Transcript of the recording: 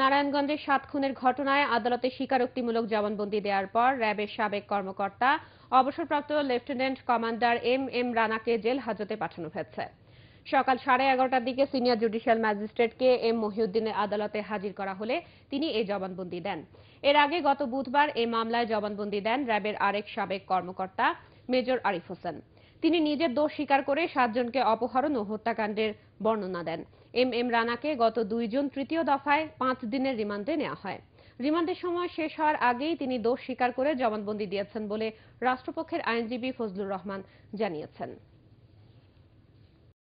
নারায়ণগঞ্জে সাত খুনের ঘটনায় আদালতে স্বীকারোক্তিমূলক জবানবন্দি দেওয়ার পর র্যাবের সাবেক কর্মকর্তা অবসরপ্রাপ্ত লেফটেন্যান্ট কমান্ডার এম এম রানাকে জেল হাজতে পাঠানো হয়েছে সকাল সাড়ে এগারোটার দিকে senior judicial magistrate K M মহিউদ্দিনের আদালতে হাজির করা হলে তিনি এই জবানবন্দি দেন এর আগে গত বুধবার এই মামলায় জবানবন্দি দেন র্যাবের আরেক সাবেক কর্মকর্তা মেজর আরিফ হোসেন তিনি নিজের দোষ স্বীকার করে সাতজনকে অপহরণ ও হত্যাকাণ্ডের বর্ণনা দেন এম এম রানাকে গত দুই জুন তৃতীয় দফায় পাঁচ দিনের রিমান্ডে নেওয়া হয় রিমান্ডের সময় শেষ হওয়ার আগেই তিনি দোষ স্বীকার করে জবানবন্দি দিয়েছেন বলে রাষ্ট্রপক্ষের আইনজীবী ফজলুর রহমান জানিয়েছেন